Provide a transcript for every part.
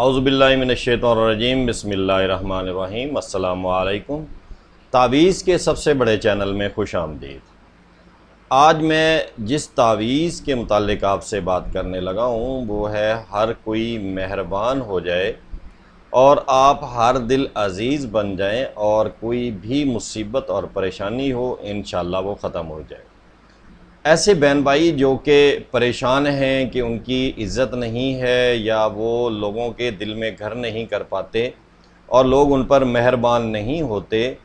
अज़बिल्लिमिनशैतरजीम बसमीम अल्लाम तावीज़ के सबसे बड़े चैनल में खुश आमदीद आज मैं जिस तावीज़ के मतलब आपसे बात करने लगा हूँ वो है हर कोई मेहरबान हो जाए और आप हर दिल अज़ीज़ बन जाएँ और कोई भी मुसीबत और परेशानी हो इन वो ख़त्म हो जाए ऐसे बहन भाई जो कि परेशान हैं कि उनकी इज़्ज़त नहीं है या वो लोगों के दिल में घर नहीं कर पाते और लोग उन पर मेहरबान नहीं होते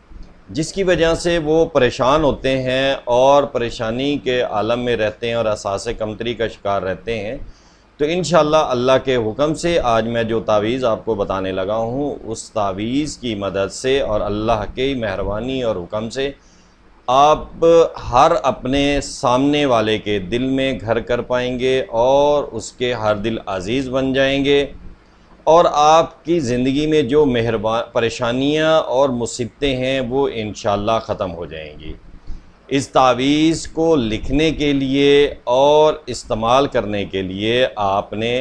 जिसकी वजह से वो परेशान होते हैं और परेशानी के आलम में रहते हैं और असास कमतरी का शिकार रहते हैं तो इन अल्लाह के हुक्म से आज मैं जो तावीज़ आपको बताने लगा हूँ उस तावीज़ की मदद से और अल्लाह की मेहरबानी और हुक्म से आप हर अपने सामने वाले के दिल में घर कर पाएंगे और उसके हर दिल अजीज़ बन जाएंगे और आपकी ज़िंदगी में जो मेहरबान परेशानियाँ और मुसीबतें हैं वो इन ख़त्म हो जाएंगी इस तावीज़ को लिखने के लिए और इस्तेमाल करने के लिए आपने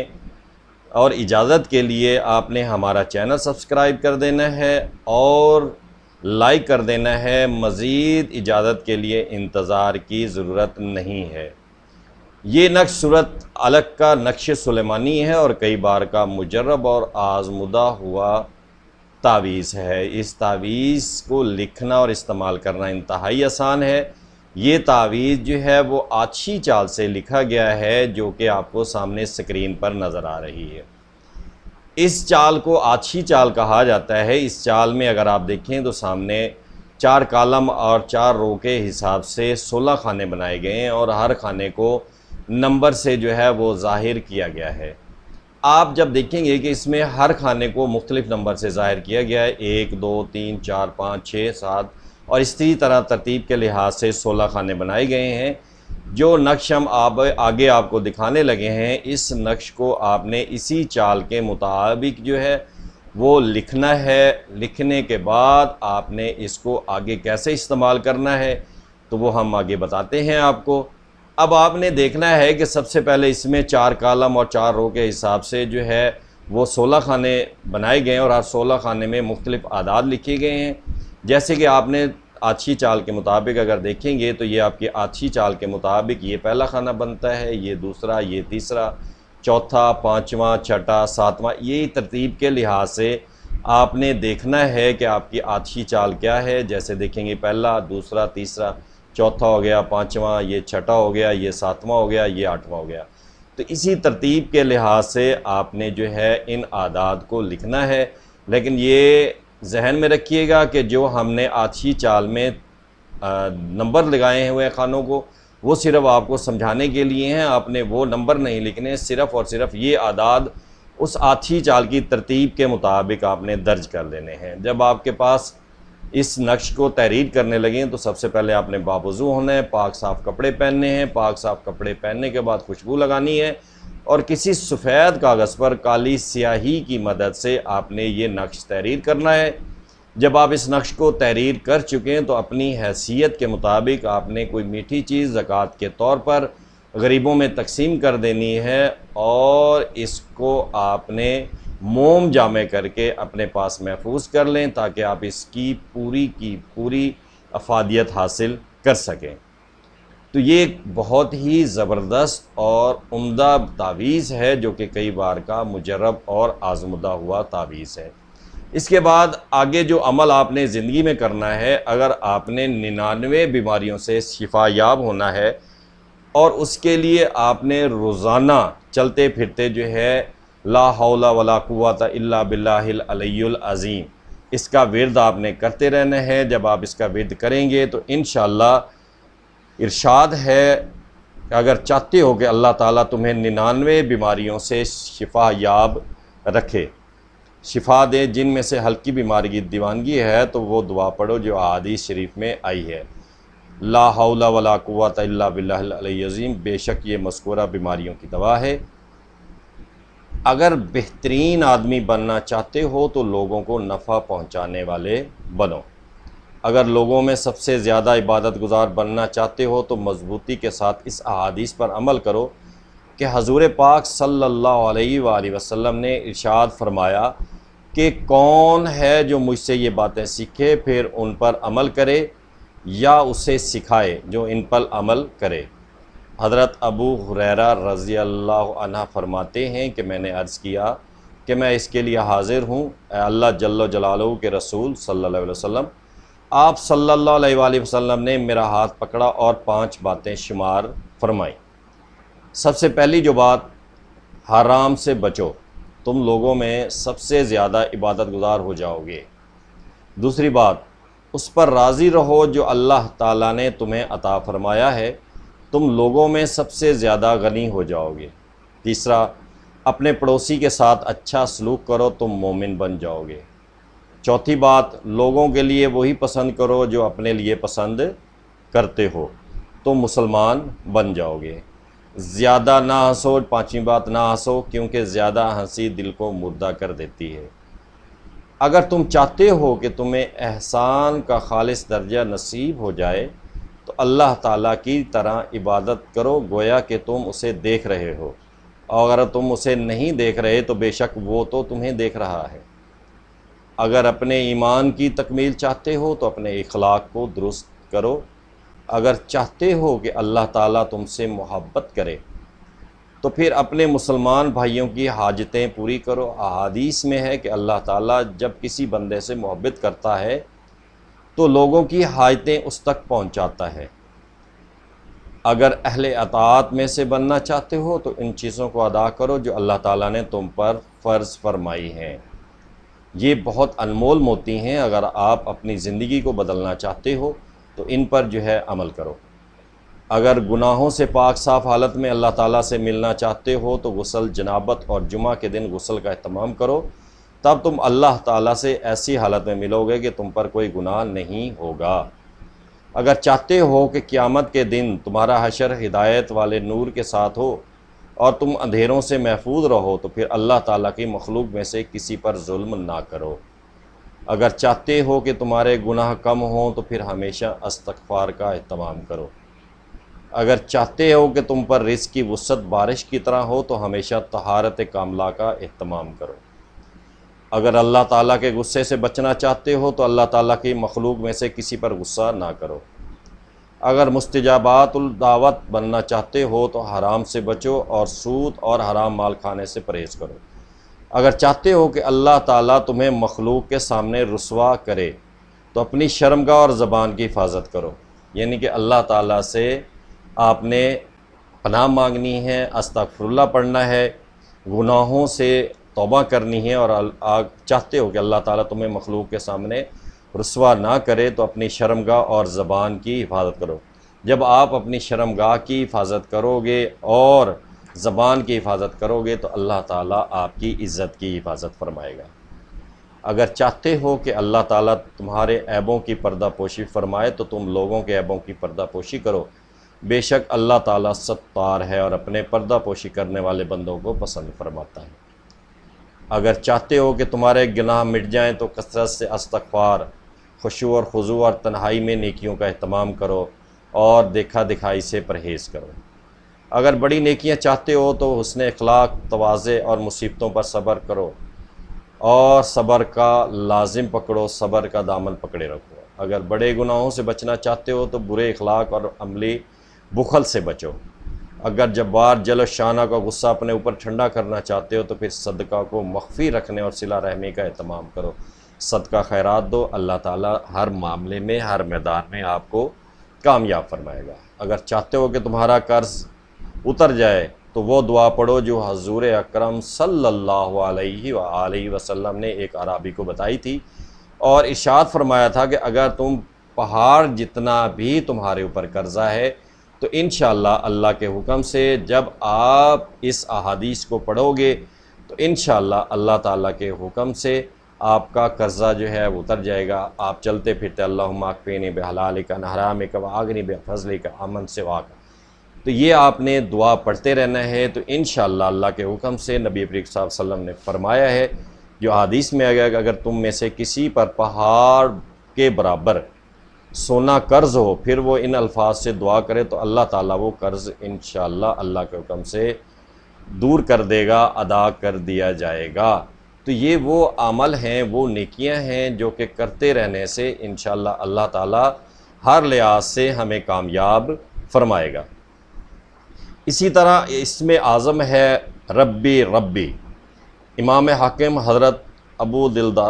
और इजाज़त के लिए आपने हमारा चैनल सब्सक्राइब कर देना है और लाइक कर देना है मज़ीद इजाज़त के लिए इंतज़ार की ज़रूरत नहीं है ये नक्श सूरत अलग का नक्श सुलेमानी है और कई बार का मुजरब और आजमुदा हुआ तावीज़ है इस तावीज़ को लिखना और इस्तेमाल करना इंतहाई आसान है ये तावीज़ जो है वो अच्छी चाल से लिखा गया है जो कि आपको सामने स्क्रीन पर नज़र आ रही है इस चाल को आछी चाल कहा जाता है इस चाल में अगर आप देखें तो सामने चार कालम और चार रो के हिसाब से सोलह खाने बनाए गए हैं और हर खाने को नंबर से जो है वो ज़ाहिर किया गया है आप जब देखेंगे कि इसमें हर खाने को मुख्तलिफ नंबर से ज़ाहिर किया गया है एक दो तीन चार पाँच छः सात और इसी तरह तरतीब के लिहाज से सोलह खाने बनाए गए हैं जो नक्श हम आप आगे आपको दिखाने लगे हैं इस नक्श को आपने इसी चाल के मुताबिक जो है वो लिखना है लिखने के बाद आपने इसको आगे कैसे इस्तेमाल करना है तो वो हम आगे बताते हैं आपको अब आपने देखना है कि सबसे पहले इसमें चार कालम और चार रो के हिसाब से जो है वो सोलह खाने बनाए गए हैं और हर सोलह खाने में मुख्तलिफ आदाद लिखे गए हैं जैसे कि आपने अच्छी चाल के मुताबिक अगर देखेंगे तो ये आपकी अच्छी चाल के मुताबिक ये पहला खाना बनता है ये दूसरा ये तीसरा चौथा पाँचवा छठा सातवां यही तरतीब के लिहाज से आपने देखना है कि आपकी अच्छी चाल क्या है जैसे देखेंगे पहला दूसरा तीसरा चौथा हो गया पाँचवा ये छठा हो गया ये सातवां हो गया ये आठवां हो गया तो इसी तरतीब के लिहाज से आपने जो है इन आदाद को लिखना है लेकिन ये जहन में रखिएगा कि जो हमने आछी चाल में नंबर लगाए हुए खानों को वो सिर्फ आपको समझाने के लिए हैं आपने वो नंबर नहीं लिखने सिर्फ़ और सिर्फ ये आदाद उस आछी चाल की तरतीब के मुताबिक आपने दर्ज कर लेने हैं जब आपके पास इस नक्श को तहरीर करने लगें तो सबसे पहले आपने बावजू होना है पाक साफ़ कपड़े पहनने हैं पाक साफ़ कपड़े पहनने के बाद खुशबू लगानी है और किसी सफ़ेद कागज़ पर काली स्याही की मदद से आपने ये नक्श तहरीर करना है जब आप इस नक्श को तहरीर कर चुके हैं तो अपनी हैसियत के मुताबिक आपने कोई मीठी चीज़ ज़क़़त के तौर पर गरीबों में तकसीम कर देनी है और इसको आपने मोम जामे करके अपने पास महफूज कर लें ताकि आप इसकी पूरी की पूरी अफादियत हासिल कर सकें तो ये एक बहुत ही ज़बरदस्त और उम्दा तावीज़ है जो कि कई बार का मुजरब और आजमदा हुआ तावीज़ है इसके बाद आगे जो अमल आपने ज़िंदगी में करना है अगर आपने निन्यानवे बीमारियों से शिफा याब होना है और उसके लिए आपने रोज़ाना चलते फिरते जो है ला हौला वला कुत इल्ला बिल्लाहिल अज़ीम इसका विरद आपने करते रहना है जब आप इसका विरद करेंगे तो इन इरशाद है अगर चाहते हो कि अल्लाह ताला तुम्हें निन्यानवे बीमारियों से शिफा याब रखे शिफा दे जिनमें से हल्की बीमारी की दीवानगी है तो वो दुआ पढ़ो जो आदि शरीफ में आई है ला हौला वला कुत अज़ीम बेशक ये मस्कूरा बीमारियों की दवा है अगर बेहतरीन आदमी बनना चाहते हो तो लोगों को नफ़ा पहुँचाने वाले बनो अगर लोगों में सबसे ज़्यादा इबादत गुजार बनना चाहते हो तो मजबूती के साथ इस अहादीस पर अमल करो कि हजूर पाक सल्ला वसम ने इर्शाद फरमाया कि कौन है जो मुझसे ये बातें सीखे फिर उन पर अमल करे या उसे सिखाए जो इन पर अमल करे हज़रत अबू हुररा रज़ी अल्लाह फरमाते हैं कि मैंने अर्ज़ किया कि मैं इसके लिए हाज़िर हूँ अल्लाह जल्ल जलालू के रसूल सल्ला वसम आप सल्ला वसलम ने मेरा हाथ पकड़ा और पांच बातें शुमार फरमाई सबसे पहली जो बात हराम से बचो तुम लोगों में सबसे ज़्यादा इबादत गुजार हो जाओगे दूसरी बात उस पर राज़ी रहो जो अल्लाह ताला ने तुम्हें अता फरमाया है तुम लोगों में सबसे ज़्यादा गनी हो जाओगे तीसरा अपने पड़ोसी के साथ अच्छा सलूक करो तुम मोमिन बन जाओगे चौथी बात लोगों के लिए वही पसंद करो जो अपने लिए पसंद करते हो तो मुसलमान बन जाओगे ज़्यादा ना हंसो पांचवी बात ना हंसो क्योंकि ज़्यादा हंसी दिल को मुर्दा कर देती है अगर तुम चाहते हो कि तुम्हें एहसान का खालिस दर्जा नसीब हो जाए तो अल्लाह ताला की तरह इबादत करो गोया कि तुम उसे देख रहे हो और अगर तुम उसे नहीं देख रहे तो बेशक वो तो तुम्हें देख रहा है अगर अपने ईमान की तकमील चाहते हो तो अपने इखलाक को दुरुस्त करो अगर चाहते हो कि अल्लाह ताला तुमसे मोहब्बत करे तो फिर अपने मुसलमान भाइयों की हाजतें पूरी करो अहादीस में है कि अल्लाह ताला जब किसी बंदे से मोहब्बत करता है तो लोगों की हाजतें उस तक पहुंचाता है अगर अहल अतात में से बनना चाहते हो तो इन चीज़ों को अदा करो जो अल्लाह ताला ने तुम पर फ़र्ज़ फरमाई हैं ये बहुत अनमोल मोती हैं अगर आप अपनी ज़िंदगी को बदलना चाहते हो तो इन पर जो है अमल करो अगर गुनाहों से पाक साफ़ हालत में अल्लाह ताला से मिलना चाहते हो तो गसल जनाबत और जुमा के दिन गसल का अहतमाम करो तब तुम अल्लाह ताला से ऐसी हालत में मिलोगे कि तुम पर कोई गुनाह नहीं होगा अगर चाहते हो कि क़्यामत के दिन तुम्हारा हशर हिदायत वाले नूर के साथ हो और तुम अंधेरों से महफूज रहो तो फिर अल्लाह ताला की मखलूक में से किसी पर जुल्म ना करो अगर चाहते हो कि तुम्हारे गुनाह कम हों तो फिर हमेशा अस्तगफार का अहतमाम करो अगर चाहते हो कि तुम पर रिस की वसत बारिश की तरह हो तो हमेशा तहारत कामला का अहतमाम करो अगर अल्लाह ताला के गुस्से से बचना चाहते हो तो अल्लाह ताला की मखलूक में से किसी पर गुस्सा ना करो अगर दावत बनना चाहते हो तो हराम से बचो और सूद और हराम माल खाने से परहेज़ करो अगर चाहते हो कि अल्लाह ताला तुम्हें मखलूक के सामने रसवा करे तो अपनी शर्मगा और ज़बान की हिफाजत करो यानी कि अल्लाह ताला से आपने पनाह मांगनी है अस्तफरल्ला पढ़ना है गुनाहों से तोबा करनी है और आप चाहते हो कि अल्लाह ताला तुम्हें मखलूक के सामने रसवा ना करे तो अपनी शर्मगा और ज़बान की हिफाजत करो जब आप अपनी शर्मगा की हिफाजत करोगे और ज़बान की हिफाजत करोगे तो अल्लाह ताला आपकी इज़्ज़त की हिफाजत फरमाएगा अगर चाहते हो कि अल्लाह ताला तुम्हारे ऐबों की पर्दापोशी फरमाए तो तुम लोगों के ऐबों की पर्दापोशी करो बेशक अल्लाह ताला सत्तार है और अपने पर्दापोशी करने वाले बंदों को पसंद फरमाता है अगर चाहते हो कि तुम्हारे गुनाह मिट जाएं तो कसरत से अस्तफार खुशु और खुजू और तन्हाई में नेकियों का अहतमाम करो और देखा दिखाई से परहेज़ करो अगर बड़ी नेकियां चाहते हो तो हसन अखलाक तोज़े और मुसीबतों पर सब्र करो और सब्र का लाजिम पकड़ो सब्र का दामन पकड़े रखो अगर बड़े गुनाहों से बचना चाहते हो तो बुरे अखलाक और अमली बुखल से बचो अगर बार जल शाना का गुस्सा अपने ऊपर ठंडा करना चाहते हो तो फिर सदका को मख्फी रखने और सिला रहमी का अहतमाम करो सदका खैरात दो अल्लाह ताला हर मामले में हर मैदान में आपको कामयाब फरमाएगा अगर चाहते हो कि तुम्हारा कर्ज़ उतर जाए तो वो दुआ पढ़ो जो हजूर अक्रम सल्लल्लाहु वसल्लम ने एक अराबी को बताई थी और इशाद फरमाया था कि अगर तुम पहाड़ जितना भी तुम्हारे ऊपर कर्ज़ा है तो इन अल्लाह के हुक्म से जब आप इस अहादीस को पढ़ोगे तो इन अल्लाह ताला के हुक्म से आपका कर्ज़ा जो है वो उतर जाएगा आप चलते फिरते अल्लाह माकफिन का नहराम का बे फजल का अमन से वाक तो ये आपने दुआ पढ़ते रहना है तो इन अल्लाह के हुक्म से नबी अबरीक साहब वसम ने फरमाया है जो हदीस में आ गया कि अगर तुम में से किसी पर पहाड़ के बराबर सोना कर्ज़ हो फिर वो इन अल्फाज से दुआ करे तो अल्लाह ताला वो कर्ज़ इन अल्लाह के हुक्म से दूर कर देगा अदा कर दिया जाएगा तो ये वो अमल हैं वो नेकियां हैं जो कि करते रहने से इन अल्लाह ताला हर लिहाज से हमें कामयाब फरमाएगा इसी तरह इसमें आज़म है रब्बी रब्बी इमाम हाकिम हज़रत अबू दिलदा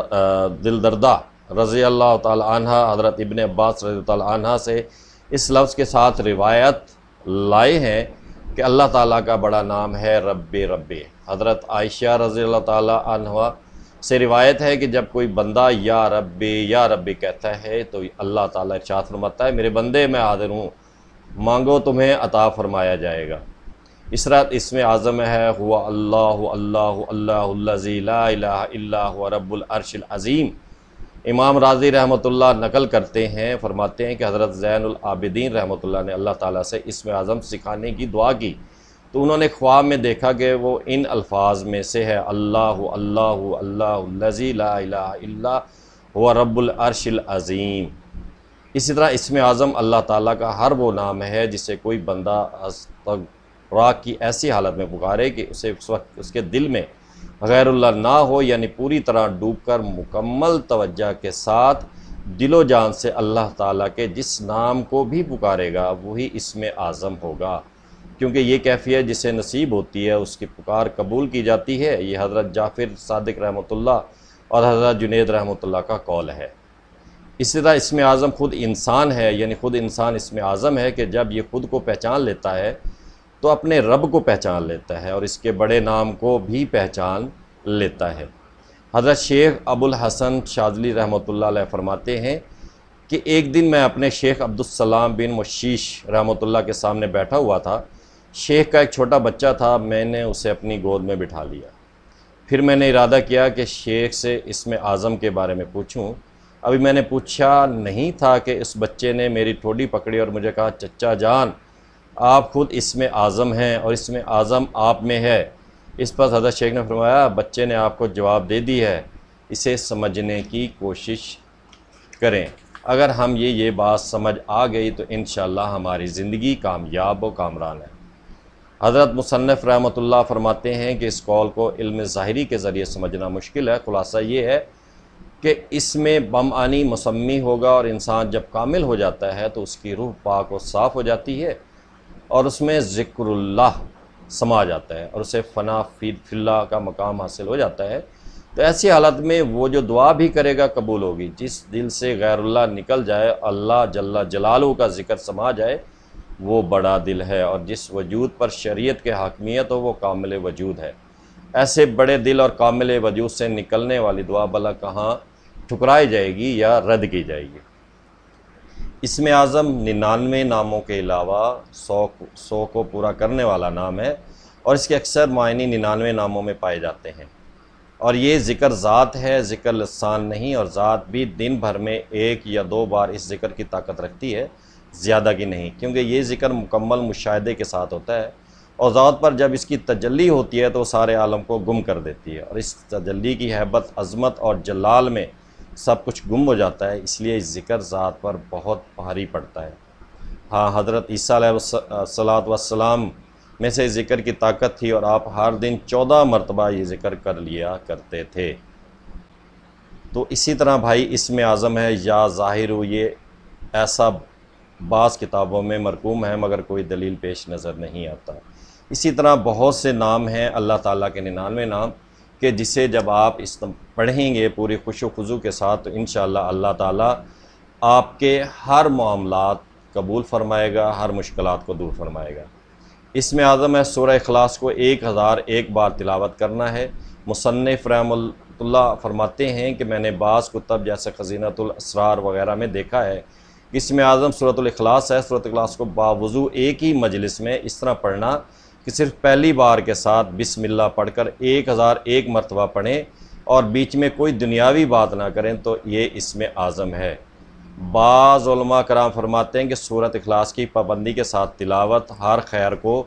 दिलदरदा रज़ी अल्लाह तह हज़रत इबन अब्बास रज़ी तह से इस लफ्ज़ के साथ रिवायत लाए हैं कि अल्लाह ताला का बड़ा नाम है रब रब हज़रत आयशा रज़ी अल्लाह से रिवायत है कि जब कोई बंदा या रब या रब कहता है तो अल्लाह ताला इर्शाद फरमाता है मेरे बंदे मैं हाजिर हूँ मांगो तुम्हें अता फरमाया जाएगा इस रात इसमें आज़म है हुआ अल्लाह अल्लाह अल्लाह ला रब्बुल अरशिल अज़ीम इमाम राजी रहमत नकल करते हैं फरमाते हैं कि हज़रत ज़ैनआबिदीन रहमत ने अल्लाह ताली से इसम आज़म सिखाने की दुआ की तो उन्होंने ख्वाब में देखा कि वो इन अल्फाज में से है अल्लाह अल्लाह अल्लाजी ला हुआ रब्बुल अज़ीम इसी तरह इसम आज़म अल्लाह ताली का हर वो नाम है जिसे कोई बंदा राग की ऐसी हालत में पुकारे कि उसे उस वक्त उसके दिल में गैरुल्ला ना हो यानी पूरी तरह डूब कर मुकम्मल तवज्जा के साथ दिलो जान से अल्लाह ताला के जिस नाम को भी पुकारेगा वही इसमें आज़म होगा क्योंकि ये कैफियत जिसे नसीब होती है उसकी पुकार कबूल की जाती है ये हज़रत जाफिर सदक रहमतुल्ला और हज़रत जुनेद रहमतुल्ला का कौल है इसी तरह इसमें आज़म ख़ुद इंसान है यानी ख़ुद इंसान इसमें आज़म है कि जब ये ख़ुद को पहचान लेता है तो अपने रब को पहचान लेता है और इसके बड़े नाम को भी पहचान लेता है हज़रत शेख अबुल हसन शाजली रहमतुल्लाह फरमाते हैं कि एक दिन मैं अपने शेख अब्दुलसलाम बिन मशीश रहमतुल्लाह के सामने बैठा हुआ था शेख का एक छोटा बच्चा था मैंने उसे अपनी गोद में बिठा लिया फिर मैंने इरादा किया कि शेख से इसमें आज़म के बारे में पूछूँ अभी मैंने पूछा नहीं था कि इस बच्चे ने मेरी ठोडी पकड़ी और मुझे कहा चचा जान आप खुद इसमें आज़म हैं और इसमें आज़म आप में है इस पर हजरत शेख ने फरमाया बच्चे ने आपको जवाब दे दी है इसे समझने की कोशिश करें अगर हम ये ये बात समझ आ गई तो इन हमारी ज़िंदगी कामयाब व कामरान है हज़रत मुसनफ़ रहमतुल्लाह फरमाते हैं कि इस कॉल को इल्म ज़ाहरी के ज़रिए समझना मुश्किल है खुलासा ये है कि इसमें बम आनी मसमी होगा और इंसान जब कामिल हो जाता है तो उसकी रूह पाक व साफ़ हो जाती है और उसमें ज़िक्रुल्लाह समा जाता है और उसे फ़ना फी फिल्ला का मकाम हासिल हो जाता है तो ऐसी हालत में वो जो दुआ भी करेगा कबूल होगी जिस दिल से गैरुल्ला निकल जाए अल्लाह जल्ला जलालु का ज़िक्र समा जाए वो बड़ा दिल है और जिस वजूद पर शरीयत के हाकमियत हो वो कामिल वजूद है ऐसे बड़े दिल और कामिल वजूद से निकलने वाली दुआ भला कहाँ ठुकराई जाएगी या रद्द की जाएगी इसमें आज़म निन्यानवे नामों के अलावा सौ सौ को पूरा करने वाला नाम है और इसके अक्सर मायने निन्यानवे नामों में पाए जाते हैं और ये ज़िक्र ज़ात है ज़िक्र लसान नहीं और ज़ात भी दिन भर में एक या दो बार इस ज़िक्र की ताकत रखती है ज़्यादा की नहीं क्योंकि ये ज़िक्र मुकम्मल मुशाहदे के साथ होता है और ज़ात पर जब इसकी तजली होती है तो सारे आलम को गुम कर देती है और इस तजली की हैबत अजमत और जलाल में सब कुछ गुम हो जाता है इसलिए इस ज़िक्र ज़ात पर बहुत भारी पड़ता है हाँ हज़रत सलात वसलाम में से ज़िक्र की ताकत थी और आप हर दिन चौदह मरतबा ये ज़िक्र कर लिया करते थे तो इसी तरह भाई इसमें आज़म है या ज़ाहिर हो ये ऐसा बास किताबों में मरकूम है मगर कोई दलील पेश नज़र नहीं आता इसी तरह बहुत से नाम हैं अल्लाह ताला के निन्नवे नाम कि जिसे जब आप इस पढ़ेंगे पूरी खुश वज़ू के साथ तो इन अल्लाह ताला आपके हर मामला कबूल फ़रमाएगा हर मुश्किल को दूर फ़रमाएगा इसमें आज़म है सूर्य अखलास को एक हज़ार एक बार तिलावत करना है मुसनफ़ रहमतुल्ला फरमाते हैं कि मैंने बास कुतब जैसे ख़जीनतुलसरार वगैरह में देखा है इसमें आज़म अखलास है सूरत अखलास को बावजू एक ही मजलिस में इस तरह पढ़ना कि सिर्फ पहली बार के साथ बिस्मिल्लाह पढ़कर एक हज़ार एक मरतबा पढ़ें और बीच में कोई दुनियावी बात ना करें तो ये इसमें आज़म है बाज़ा कराम फरमाते हैं कि सूरत अखलास की पाबंदी के साथ तिलावत हर खैर को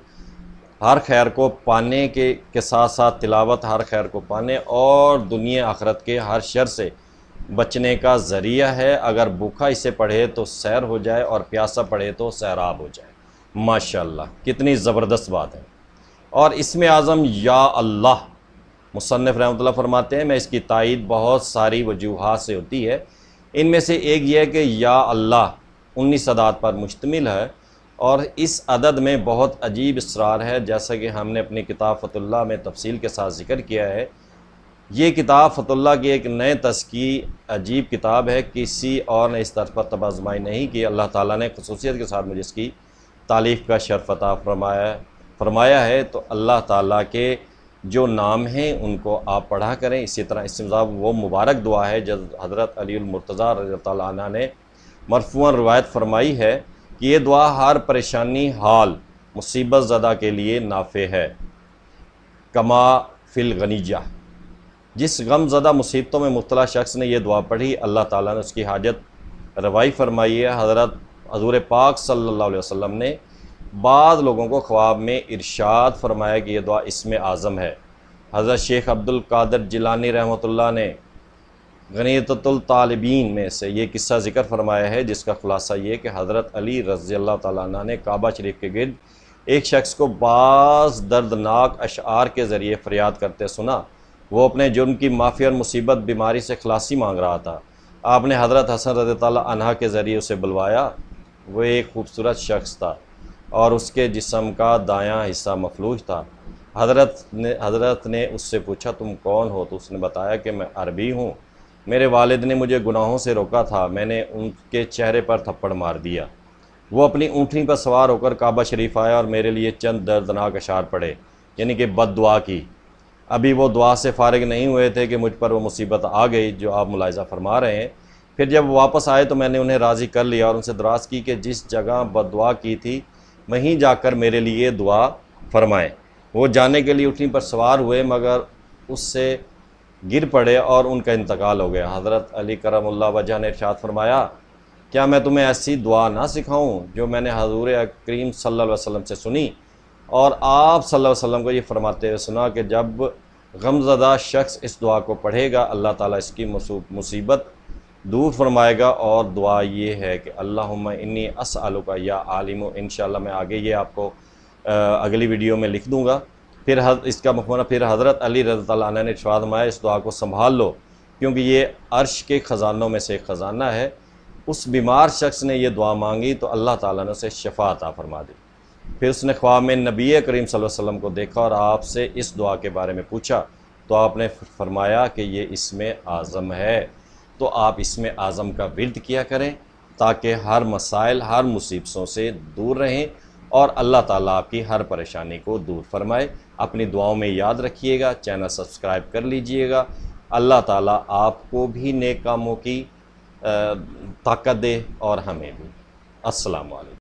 हर खैर को पाने के के साथ साथ तिलावत हर खैर को पाने और दुनिया आखरत के हर शर से बचने का ज़रिया है अगर भूखा इसे पढ़े तो सैर हो जाए और प्यासा पढ़े तो सैराब हो जाए माशाल्लाह कितनी ज़बरदस्त बात है और इसमें आज़म या अल्लाह मुसनफ़ रहमत फरमाते हैं मैं इसकी तायद बहुत सारी वजूहत से होती है इनमें से एक यह है कि या अल्लाह उन्नीस अदात पर मुश्तमिल है और इस अदद में बहुत अजीब इसरार है जैसा कि हमने अपनी किताब फतुल्ला में तफसील के साथ जिक्र किया है ये किताब फतुल्ला की एक नए तस्की अजीब किताब है किसी और ने इस तरफ पर तबाजमाई नहीं की अल्लाह ताला ने खसूसियत के साथ मुझे इसकी तालीफ का शरफ़ता फरमाया फरमाया है तो अल्लाह ताला के जो नाम हैं उनको आप पढ़ा करें इसी तरह इस वो मुबारक दुआ है जब हज़रत अलीमरतज़ा रज़ा ने मरफून रवायत फरमाई है कि ये दुआ हर परेशानी हाल मुसीबत ज़दा के लिए नाफे है कमा फिल गनीजा जिस गमज़दा मुसीबतों में मुबला शख्स ने यह दुआ पढ़ी अल्लाह ताली ने उसकी हाजत रवाई फरमाई है हज़रत हजूर पाक सल्ला वसम ने बाद लोगों को ख्वाब में इरशाद फरमाया कि यह दुआ इसमें आज़म है हज़रत शेख अब्दुल कादर जिलानी ला ने गनीततुलतालबीन में से ये किस्सा ज़िक्र फरमाया है जिसका खुलासा ये कि हज़रत अली रज़ी अल्लाह तै ने काबा शरीफ के गिरद एक शख्स को बाज़ दर्दनाक अशार के ज़रिए फ़रियाद करते सुना वो अपने जुर्म की माफ़ी और मुसीबत बीमारी से खलासी मांग रहा था आपने हज़रत हसन रज़ी तला के ज़रिए उसे बुलवाया वो एक खूबसूरत शख्स था और उसके जिसम का दायां हिस्सा मफलूज था हजरत ने हजरत ने उससे पूछा तुम कौन हो तो उसने बताया कि मैं अरबी हूँ मेरे वालिद ने मुझे गुनाहों से रोका था मैंने उनके चेहरे पर थप्पड़ मार दिया वो अपनी ऊँटनी पर सवार होकर काबा शरीफ आया और मेरे लिए चंद दर्दनाक अशार पड़े यानी कि बद दुआ की अभी वो दुआ से फारग नहीं हुए थे कि मुझ पर वो मुसीबत आ गई जो आप मुलायजा फरमा रहे हैं फिर जब वापस आए तो मैंने उन्हें राज़ी कर लिया और उनसे दराज की कि जिस जगह दुआ की थी वहीं जाकर मेरे लिए दुआ फरमाएं वो जाने के लिए उठनी पर सवार हुए मगर उससे गिर पड़े और उनका इंतकाल हो गया हज़रत अली करमल्ला वजह ने इर्शाद फरमाया क्या मैं तुम्हें ऐसी दुआ ना सिखाऊं जो मैंने हजूर करीम सल्ला अलैहि से सुनी और आप सल्लल्लाहु को ये फरमाते हुए सुना कि जब गमजदा शख्स इस दुआ को पढ़ेगा अल्लाह ताली इसकी मुसीबत दूर फरमाएगा और दुआ ये है कि अल्लाह इन्नी असल का या आलिम इन मैं आगे ये आपको आ, अगली वीडियो में लिख दूँगा फिर हद, इसका मकमरा फिर हज़रत अली रजा ने इशाद माया इस दुआ को संभाल लो क्योंकि ये अर्श के ख़जानों में से एक ख़जाना है उस बीमार शख्स ने यह दुआ मांगी तो अल्लाह ताली ने उसे शफा अता फरमा दी फिर उसने ख्वाब में नबी करीम वसल्लम को देखा और आपसे इस दुआ के बारे में पूछा तो आपने फरमाया कि ये इसमें आज़म है तो आप इसमें आज़म का विरद किया करें ताकि हर मसाइल हर मुसीबतों से दूर रहें और अल्लाह ताला आपकी हर परेशानी को दूर फरमाए अपनी दुआओं में याद रखिएगा चैनल सब्सक्राइब कर लीजिएगा अल्लाह ताला आपको भी नेक कामों की ताकत दे और हमें भी अस्सलाम वालेकुम